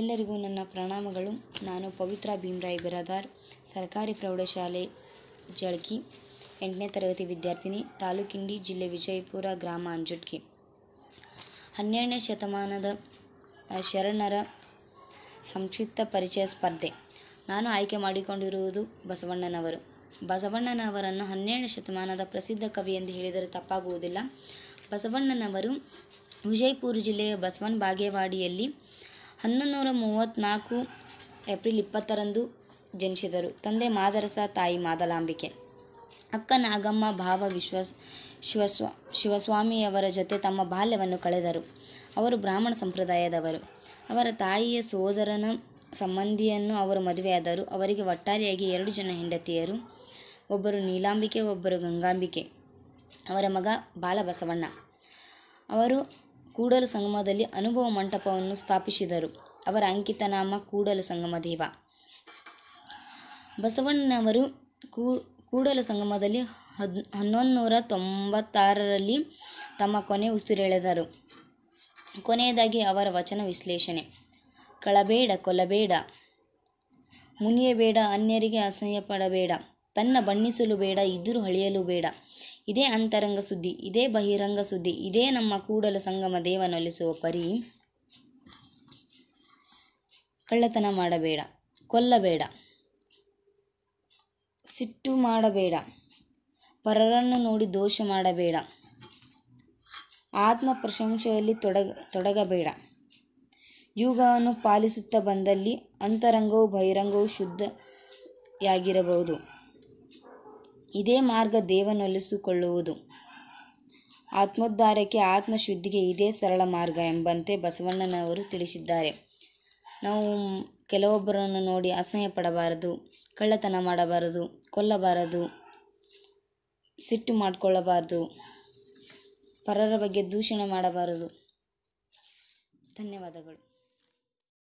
ಎಲ್ಲರಿಗೂ ನನ್ನ ಪ್ರಣಾಮಗಳು ನಾನು ಪವಿತ್ರ ಭೀಮರಾಯ್ ಬಿರಾದಾರ್ ಸರ್ಕಾರಿ ಪ್ರೌಢಶಾಲೆ ಜಳಕಿ ಎಂಟನೇ ತರಗತಿ ವಿದ್ಯಾರ್ಥಿನಿ ತಾಲೂಕಿಂಡಿ ಜಿಲ್ಲೆ ವಿಜಯಪುರ ಗ್ರಾಮ ಅಂಜುಟ್ಕಿ ಹನ್ನೆರಡನೇ ಶತಮಾನದ ಶರಣರ ಸಂಕ್ಷಿಪ್ತ ಪರಿಚಯ ಸ್ಪರ್ಧೆ ನಾನು ಆಯ್ಕೆ ಮಾಡಿಕೊಂಡಿರುವುದು ಬಸವಣ್ಣನವರು ಬಸವಣ್ಣನವರನ್ನು ಹನ್ನೆರಡನೇ ಶತಮಾನದ ಪ್ರಸಿದ್ಧ ಕವಿ ಎಂದು ಹೇಳಿದರೆ ತಪ್ಪಾಗುವುದಿಲ್ಲ ಬಸವಣ್ಣನವರು ವಿಜಯಪುರ ಜಿಲ್ಲೆಯ ಬಸವನ್ ಬಾಗೇವಾಡಿಯಲ್ಲಿ ನೂರ ಮೂವತ್ತ್ನಾಲ್ಕು ಏಪ್ರಿಲ್ ಇಪ್ಪತ್ತರಂದು ಜನಿಸಿದರು ತಂದೆ ಮಾದರಸ ತಾಯಿ ಮಾದಲಾಂಬಿಕೆ ಅಕ್ಕ ನಾಗಮ್ಮ ಭಾವ ವಿಶ್ವ ಶಿವಸ್ವ ಶಿವಸ್ವಾಮಿಯವರ ಜೊತೆ ತಮ್ಮ ಬಾಲ್ಯವನ್ನು ಕಳೆದರು ಅವರು ಬ್ರಾಹ್ಮಣ ಸಂಪ್ರದಾಯದವರು ಅವರ ತಾಯಿಯ ಸೋದರನ ಸಂಬಂಧಿಯನ್ನು ಅವರು ಮದುವೆಯಾದರು ಅವರಿಗೆ ಒಟ್ಟಾರೆಯಾಗಿ ಎರಡು ಜನ ಹೆಂಡತಿಯರು ಒಬ್ಬರು ನೀಲಾಂಬಿಕೆ ಒಬ್ಬರು ಗಂಗಾಂಬಿಕೆ ಅವರ ಮಗ ಬಾಲಬಸವಣ್ಣ ಅವರು ಕೂಡಲ ಸಂಗಮದಲ್ಲಿ ಅನುಭವ ಮಂಟಪವನ್ನು ಸ್ಥಾಪಿಸಿದರು ಅವರ ಅಂಕಿತ ನಾಮ ಕೂಡಲ ಸಂಗಮ ದೇವ ಬಸವಣ್ಣನವರು ಕೂಡಲ ಸಂಗಮದಲ್ಲಿ ಹದ್ ಹನ್ನೊಂದು ನೂರ ತೊಂಬತ್ತಾರರಲ್ಲಿ ತಮ್ಮ ಕೊನೆ ಉಸಿರೆಳೆದರು ಕೊನೆಯದಾಗಿ ಅವರ ವಚನ ವಿಶ್ಲೇಷಣೆ ಕಳಬೇಡ ಕೊಲಬೇಡ ಮುನಿಯಬೇಡ ಅನ್ಯರಿಗೆ ಅಸಹ್ಯ ಪಡಬೇಡ ತನ್ನ ಬಣ್ಣಿಸಲು ಬೇಡ ಇದ್ದರೂ ಹಳಿಯಲು ಬೇಡ ಇದೇ ಅಂತರಂಗ ಸುದ್ದಿ ಇದೇ ಬಹಿರಂಗ ಸುದ್ದಿ ಇದೇ ನಮ್ಮ ಕೂಡಲು ಸಂಗಮ ದೇವನೊಲಿಸುವ ಪರಿ ಕಳ್ಳತನ ಮಾಡಬೇಡ ಕೊಲ್ಲಬೇಡ ಸಿಟ್ಟು ಮಾಡಬೇಡ ಪರರನ್ನು ನೋಡಿ ದೋಷ ಮಾಡಬೇಡ ಆತ್ಮ ಪ್ರಶಂಸೆಯಲ್ಲಿ ತೊಡಗ ತೊಡಗಬೇಡ ಯುಗವನ್ನು ಪಾಲಿಸುತ್ತಾ ಬಂದಲ್ಲಿ ಅಂತರಂಗವು ಬಹಿರಂಗವು ಶುದ್ಧಯಾಗಿರಬಹುದು ಇದೇ ಮಾರ್ಗ ದೇವನೊಲಿಸಿಕೊಳ್ಳುವುದು ಆತ್ಮೋದ್ಧಾರಕ್ಕೆ ಆತ್ಮಶುದ್ಧಿಗೆ ಇದೇ ಸರಳ ಮಾರ್ಗ ಎಂಬಂತೆ ಬಸವಣ್ಣನವರು ತಿಳಿಸಿದ್ದಾರೆ ನಾವು ಕೆಲವೊಬ್ಬರನ್ನು ನೋಡಿ ಅಸಹ್ಯ ಪಡಬಾರದು ಕಳ್ಳತನ ಮಾಡಬಾರದು ಕೊಲ್ಲಬಾರದು ಸಿಟ್ಟು ಮಾಡಿಕೊಳ್ಳಬಾರದು ಪರರ ಬಗ್ಗೆ ದೂಷಣೆ ಮಾಡಬಾರದು ಧನ್ಯವಾದಗಳು